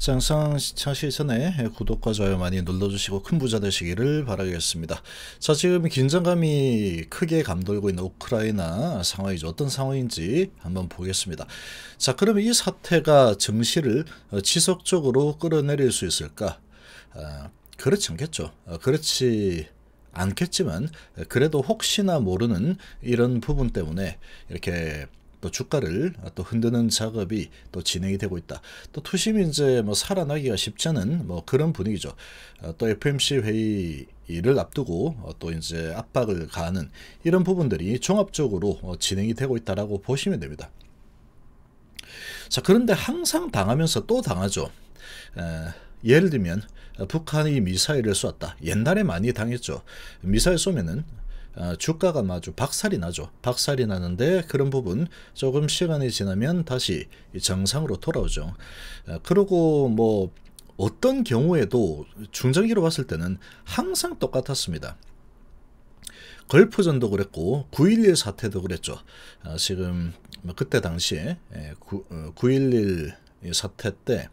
장상 시차 실천에 구독과 좋아요 많이 눌러주시고 큰 부자 되시기를 바라겠습니다. 자 지금 긴장감이 크게 감돌고 있는 우크라이나 상황이죠. 어떤 상황인지 한번 보겠습니다. 자 그러면 이 사태가 증시를 어, 지속적으로 끌어내릴 수 있을까? 아, 그렇지 않겠죠. 아, 그렇지 않겠지만 그래도 혹시나 모르는 이런 부분 때문에 이렇게 또 주가를 또 흔드는 작업이 또 진행이 되고 있다. 또 투심이 이제 뭐 살아나기가 쉽지는 뭐 그런 분위기죠. 어, 또 FMC 회의 를 앞두고 어, 또 이제 압박을 가하는 이런 부분들이 종합적으로 어, 진행이 되고 있다라고 보시면 됩니다. 자 그런데 항상 당하면서 또 당하죠. 에, 예를 들면 북한이 미사일을 쏘았다. 옛날에 많이 당했죠. 미사일 쏘면은 어, 주가가 아주 박살이 나죠. 박살이 나는데 그런 부분 조금 시간이 지나면 다시 정상으로 돌아오죠. 어, 그리고 뭐 어떤 경우에도 중장기로 봤을 때는 항상 똑같았습니다. 걸프전도 그랬고 9.11 사태도 그랬죠. 어, 지금 뭐 그때 당시에 9.11 예, 사태 때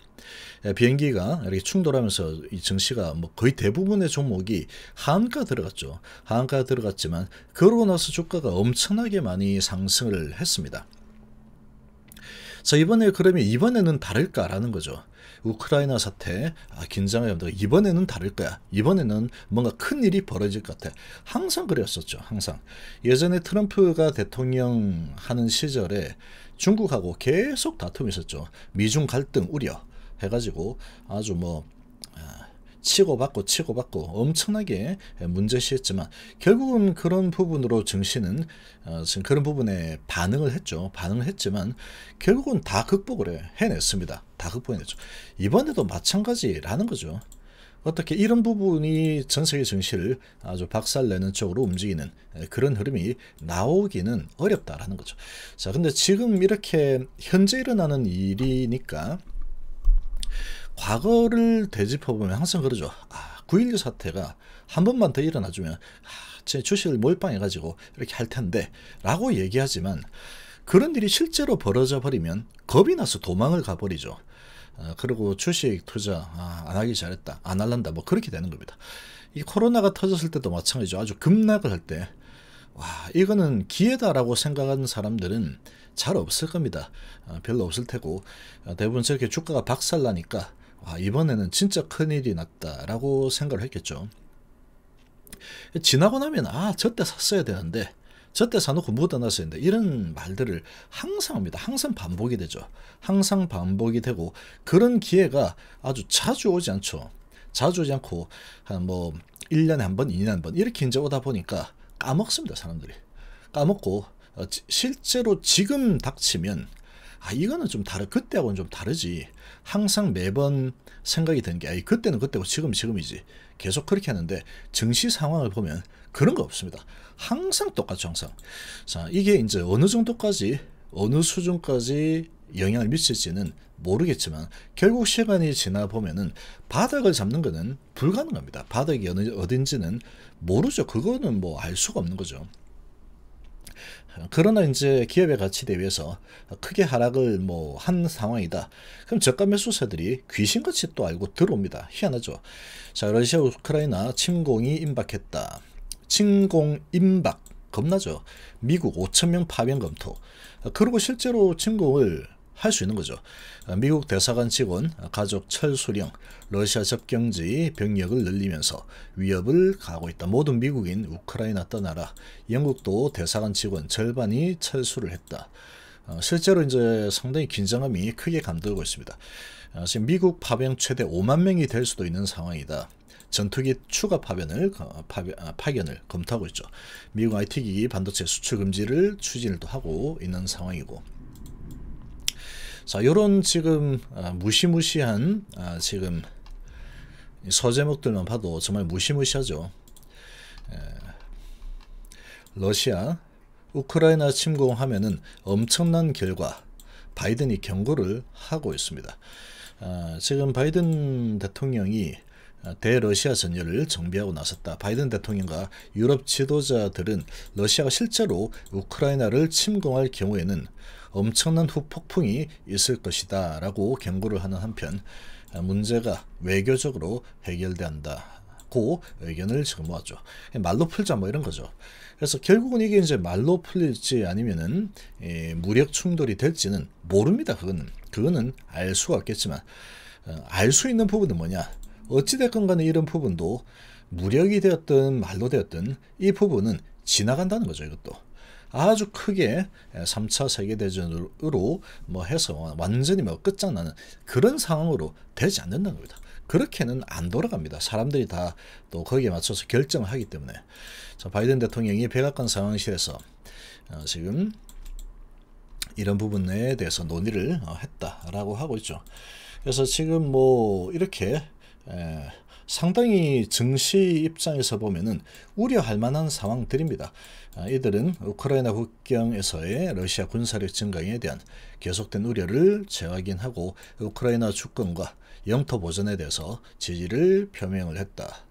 예, 비행기가 이렇게 충돌하면서 이 증시가 뭐 거의 대부분의 종목이 하한가 들어갔죠. 하한가 들어갔지만 그러고 나서 주가가 엄청나게 많이 상승을 했습니다. 자, 이번에 그러면 이번에는 다를까라는 거죠. 우크라이나 사태 아, 긴장의 염도가 이번에는 다를 거야. 이번에는 뭔가 큰 일이 벌어질 것 같아. 항상 그랬었죠. 항상 예전에 트럼프가 대통령 하는 시절에 중국하고 계속 다툼이 있었죠. 미중 갈등 우려 해가지고 아주 뭐 치고받고 치고받고 엄청나게 문제시했지만 결국은 그런 부분으로 증시는 어, 지금 그런 부분에 반응을 했죠. 반응을 했지만 결국은 다 극복을 해, 해냈습니다. 다 극복해냈죠. 이번에도 마찬가지라는 거죠. 어떻게 이런 부분이 전 세계 증시를 아주 박살내는 쪽으로 움직이는 그런 흐름이 나오기는 어렵다라는 거죠. 자, 근데 지금 이렇게 현재 일어나는 일이니까 과거를 되짚어보면 항상 그러죠. 아, 9 1 2 사태가 한 번만 더 일어나주면 아, 제 주식을 몰빵해가지고 이렇게 할 텐데 라고 얘기하지만 그런 일이 실제로 벌어져 버리면 겁이 나서 도망을 가버리죠. 아, 그리고 주식 투자 아, 안 하기 잘했다. 안 할란다. 뭐 그렇게 되는 겁니다. 이 코로나가 터졌을 때도 마찬가지죠. 아주 급락을 할 때 와, 이거는 기회다라고 생각하는 사람들은 잘 없을 겁니다. 어, 별로 없을 테고 어, 대부분 저렇게 주가가 박살나니까 아, 이번에는 진짜 큰일이 났다라고 생각을 했겠죠. 지나고 나면 아 저 때 샀어야 되는데 저 때 사놓고 묻어놨어야 되는데 이런 말들을 항상 합니다. 항상 반복이 되죠. 항상 반복이 되고 그런 기회가 아주 자주 오지 않죠. 자주 오지 않고 한 뭐 1년에 한 번, 2년에 한번 이렇게 이제 오다 보니까 까먹습니다. 사람들이. 까먹고 어, 실제로 지금 닥치면 아 이거는 좀 다르 그때하고는 좀 다르지 항상 매번 생각이 드는 게 아니 그때는 그때고 지금 지금이지 계속 그렇게 하는데 증시 상황을 보면 그런 거 없습니다 항상 똑같죠 항상 자 이게 이제 어느 정도까지 어느 수준까지 영향을 미칠지는 모르겠지만 결국 시간이 지나 보면은 바닥을 잡는 거는 불가능합니다 바닥이 어느, 어딘지는 모르죠 그거는 뭐 알 수가 없는 거죠 그러나 이제 기업의 가치대비해서 크게 하락을 뭐 한 상황이다. 그럼 저가 매수세들이 귀신같이 또 알고 들어옵니다. 희한하죠. 자, 러시아 우크라이나 침공이 임박했다. 침공 임박 겁나죠. 미국 5천 명 파병 검토. 그리고 실제로 침공을 할수 있는 거죠. 어, 미국 대사관 직원, 어, 가족 철수령, 러시아 접경지 병력을 늘리면서 위협을 가하고 있다. 모든 미국인 우크라이나 떠나라. 영국도 대사관 직원 절반이 철수를 했다. 어, 실제로 이제 상당히 긴장감이 크게 감돌고 있습니다. 지금 미국 파병 최대 5만 명이 될 수도 있는 상황이다. 전투기 추가 파견을, 아, 파견을 검토하고 있죠. 미국 IT기 반도체 수출 금지를 추진을 또 하고 있는 상황이고 자, 요런 지금 아, 무시무시한 아, 지금 서제목들만 봐도 정말 무시무시하죠. 에, 러시아 우크라이나 침공하면은 엄청난 결과 바이든이 경고를 하고 있습니다. 아, 지금 바이든 대통령이 아, 대러시아 전열을 정비하고 나섰다. 바이든 대통령과 유럽 지도자들은 러시아가 실제로 우크라이나를 침공할 경우에는 엄청난 후폭풍이 있을 것이다 라고 경고를 하는 한편 문제가 외교적으로 해결된다 고 의견을 지금 모았죠. 말로 풀자 뭐 이런 거죠. 그래서 결국은 이게 이제 말로 풀릴지 아니면은 무력 충돌이 될지는 모릅니다. 그거는 그거는 알 수가 없겠지만 어, 알수 있는 부분은 뭐냐? 어찌됐건 간에 이런 부분도 무력이 되었든 말로 되었든 이 부분은 지나간다는 거죠. 이것도. 아주 크게 3차 세계대전으로 뭐 해서 완전히 뭐 끝장나는 그런 상황으로 되지 않는다는 겁니다. 그렇게는 안 돌아갑니다. 사람들이 다 또 거기에 맞춰서 결정을 하기 때문에. 자, 바이든 대통령이 백악관 상황실에서 어, 지금 이런 부분에 대해서 논의를 어, 했다라고 하고 있죠. 그래서 지금 뭐 이렇게 에, 상당히 증시 입장에서 보면은 우려할 만한 상황들입니다. 아, 이들은 우크라이나 국경에서의 러시아 군사력 증강에 대한 계속된 우려를 재확인하고 우크라이나 주권과 영토 보전에 대해서 지지를 표명을 했다.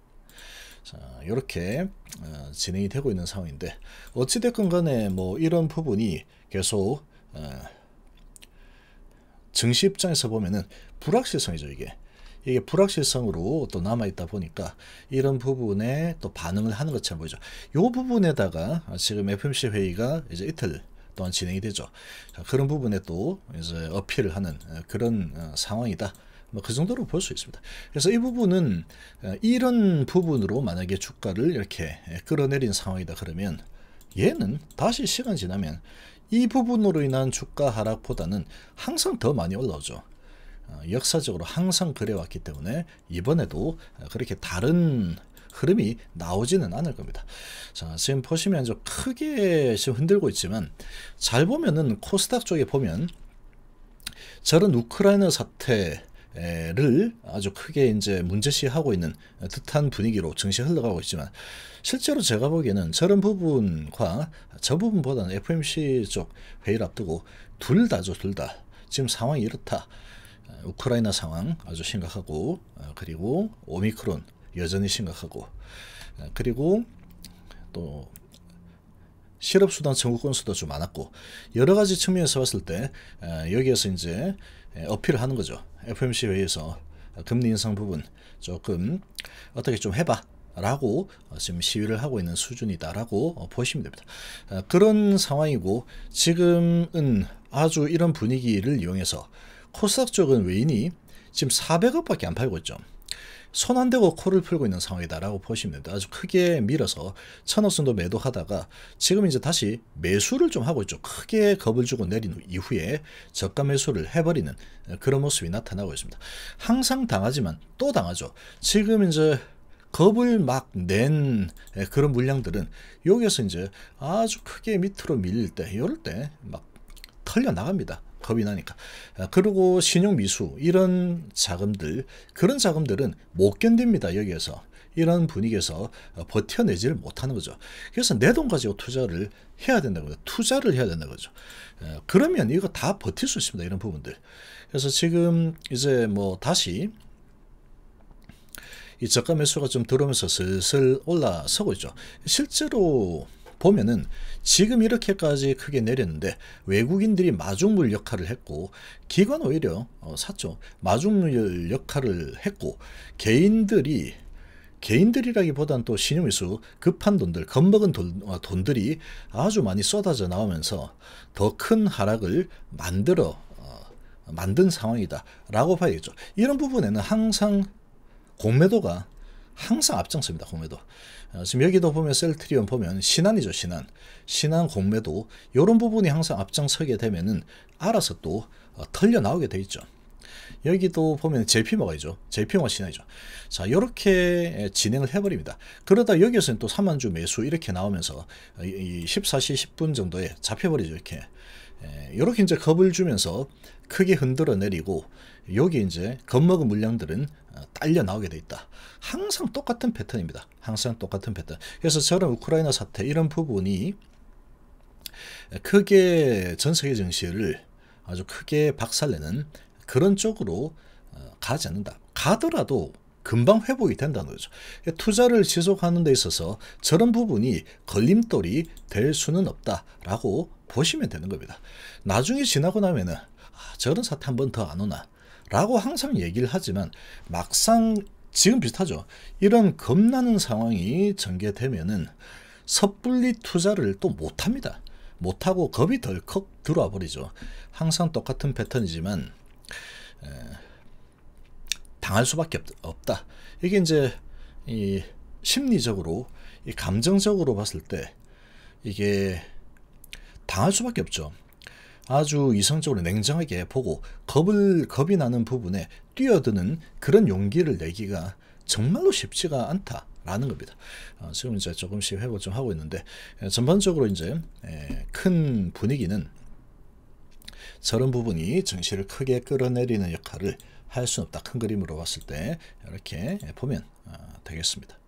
자, 이렇게 어, 진행이 되고 있는 상황인데 어찌됐건 간에 뭐 이런 부분이 계속 어, 증시 입장에서 보면은 불확실성이죠 이게 이게 불확실성으로 또 남아있다 보니까 이런 부분에 또 반응을 하는 것처럼 보이죠. 요 부분에다가 지금 FMC 회의가 이제 이틀 또한 진행이 되죠. 자, 그런 부분에 또 이제 어필을 하는 어, 그런 어, 상황이다. 뭐 그 정도로 볼 수 있습니다. 그래서 이 부분은 어, 이런 부분으로 만약에 주가를 이렇게 예, 끌어내린 상황이다 그러면 얘는 다시 시간 지나면 이 부분으로 인한 주가 하락보다는 항상 더 많이 올라오죠. 어, 역사적으로 항상 그래왔기 때문에 이번에도 어, 그렇게 다른 흐름이 나오지는 않을 겁니다. 자, 지금 보시면 좀 크게 지금 흔들고 있지만 잘 보면은 코스닥 쪽에 보면 저런 우크라이나 사태 를 아주 크게 이제 문제시하고 있는 듯한 분위기로 증시 흘러가고 있지만 실제로 제가 보기에는 저런 부분과 저 부분보다는 FMC 쪽 회의를 앞두고 둘 다죠 둘 다 지금 상황이 이렇다 우크라이나 상황 아주 심각하고 어, 그리고 오미크론 여전히 심각하고 어, 그리고 또 실업수당 청구 건수도 좀 많았고 여러 가지 측면에서 봤을 때 어, 여기에서 이제 어필을 하는 거죠. FMC 회의에서 금리 인상 부분 조금 어떻게 좀 해봐 라고 지금 시위를 하고 있는 수준이다라고 보시면 됩니다. 그런 상황이고 지금은 아주 이런 분위기를 이용해서 코스닥 쪽은 외인이 지금 400억밖에 안 팔고 있죠. 손 안 대고 코를 풀고 있는 상황이다라고 보시면 됩니 아주 크게 밀어서 천억 정도 매도하다가 지금 이제 다시 매수를 좀 하고 있죠. 크게 겁을 주고 내린 이후에 저가 매수를 해버리는 그런 모습이 나타나고 있습니다. 항상 당하지만 또 당하죠. 지금 이제 겁을 막 낸 그런 물량들은 여기서 이제 아주 크게 밑으로 밀릴 때, 이럴 때 막 털려 나갑니다. 겁이 나니까. 아, 그리고 신용미수 이런 자금들 그런 자금들은 못 견딥니다. 여기에서. 이런 분위기에서 어, 버텨내지 못하는 거죠. 그래서 내 돈 가지고 투자를 해야 된다는 거죠. 투자를 해야 된다는 거죠. 어, 그러면 이거 다 버틸 수 있습니다. 이런 부분들. 그래서 지금 이제 뭐 다시 이 저가 매수가 좀 들어오면서 슬슬 올라서고 있죠. 실제로 보면은 지금 이렇게까지 크게 내렸는데 외국인들이 마중물 역할을 했고 기관 오히려 어, 샀죠. 마중물 역할을 했고 개인들이 개인들이라기보단 또 신용일수 급한 돈들, 겁먹은 돈, 어, 돈들이 아주 많이 쏟아져 나오면서 더 큰 하락을 만들어 어, 만든 상황이다라고 봐야겠죠. 이런 부분에는 항상 공매도가 항상 앞장섭니다. 공매도. 어, 지금 여기도 보면 셀트리온 보면 신한이죠. 신한. 신한 공매도 이런 부분이 항상 앞장서게 되면은 알아서 또 어, 털려 나오게 돼 있죠. 여기도 보면 제피머가 있죠. 제피머가 신화이죠. 자, 이렇게 진행을 해버립니다. 그러다 여기에서는 또 3만주 매수 이렇게 나오면서 14시 어, 10분 정도에 잡혀버리죠. 이렇게. 이렇게 이제 겁을 주면서 크게 흔들어 내리고 여기 이제 겁먹은 물량들은 어, 딸려 나오게 돼 있다. 항상 똑같은 패턴입니다. 항상 똑같은 패턴. 그래서 저런 우크라이나 사태 이런 부분이 어, 크게 전 세계 정시를 아주 크게 박살내는 그런 쪽으로 어, 가지 않는다. 가더라도 금방 회복이 된다는 거죠. 투자를 지속하는 데 있어서 저런 부분이 걸림돌이 될 수는 없다라고 보시면 되는 겁니다. 나중에 지나고 나면은 아, 저런 사태 한 번 더 안 오나 라고 항상 얘기를 하지만 막상 지금 비슷하죠. 이런 겁나는 상황이 전개되면은 섣불리 투자를 또 못합니다. 못하고 겁이 덜컥 들어와 버리죠. 항상 똑같은 패턴이지만 에, 당할 수밖에 없, 다 이게 이제 이 심리적으로 이 감정적으로 봤을 때 이게 당할 수밖에 없죠. 아주 이성적으로 냉정하게 보고 겁을 겁이 나는 부분에 뛰어드는 그런 용기를 내기가 정말로 쉽지가 않다. 라는 겁니다. 어, 지금 이제 조금씩 회복 좀 하고 있는데 에, 예, 전반적으로 이제 에, 예, 큰 분위기는 저런 부분이 정시를 크게 끌어내리는 역할을 할 수 없다. 큰 그림으로 봤을 때 이렇게 보면 어, 되겠습니다.